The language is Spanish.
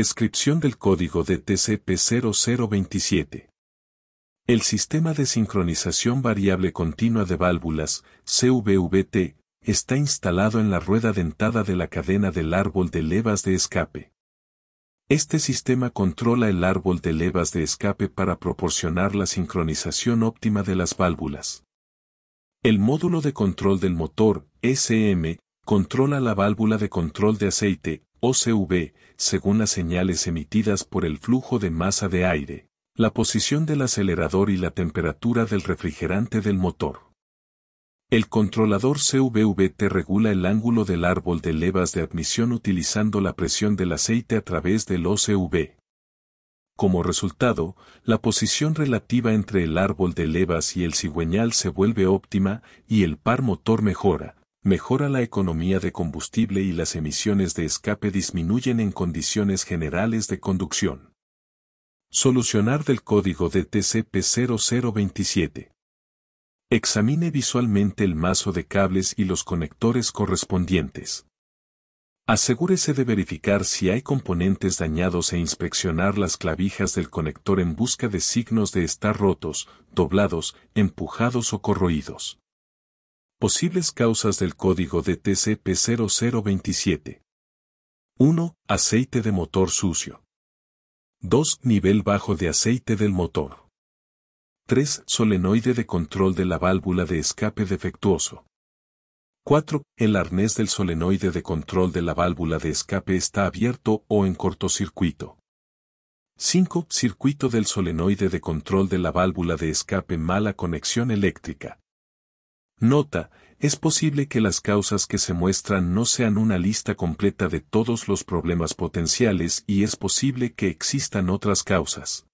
Descripción del código de TCP0027. El sistema de sincronización variable continua de válvulas, CVVT, está instalado en la rueda dentada de la cadena del árbol de levas de escape. Este sistema controla el árbol de levas de escape para proporcionar la sincronización óptima de las válvulas. El módulo de control del motor, SM, controla la válvula de control de aceite, OCV, según las señales emitidas por el flujo de masa de aire, la posición del acelerador y la temperatura del refrigerante del motor. El controlador CVVT regula el ángulo del árbol de levas de admisión utilizando la presión del aceite a través del OCV. Como resultado, la posición relativa entre el árbol de levas y el cigüeñal se vuelve óptima y el par motor mejora, mejora la economía de combustible y las emisiones de escape disminuyen en condiciones generales de conducción. Solucionar del código de TCP0027. Examine visualmente el mazo de cables y los conectores correspondientes. Asegúrese de verificar si hay componentes dañados e inspeccionar las clavijas del conector en busca de signos de estar rotos, doblados, empujados o corroídos. Posibles causas del código de TCP0027. 1. Aceite de motor sucio. 2. Nivel bajo de aceite del motor. 3. Solenoide de control de la válvula de escape defectuoso. 4. El arnés del solenoide de control de la válvula de escape está abierto o en cortocircuito. 5. Circuito del solenoide de control de la válvula de escape mala conexión eléctrica. Nota, es posible que las causas que se muestran no sean una lista completa de todos los problemas potenciales y es posible que existan otras causas.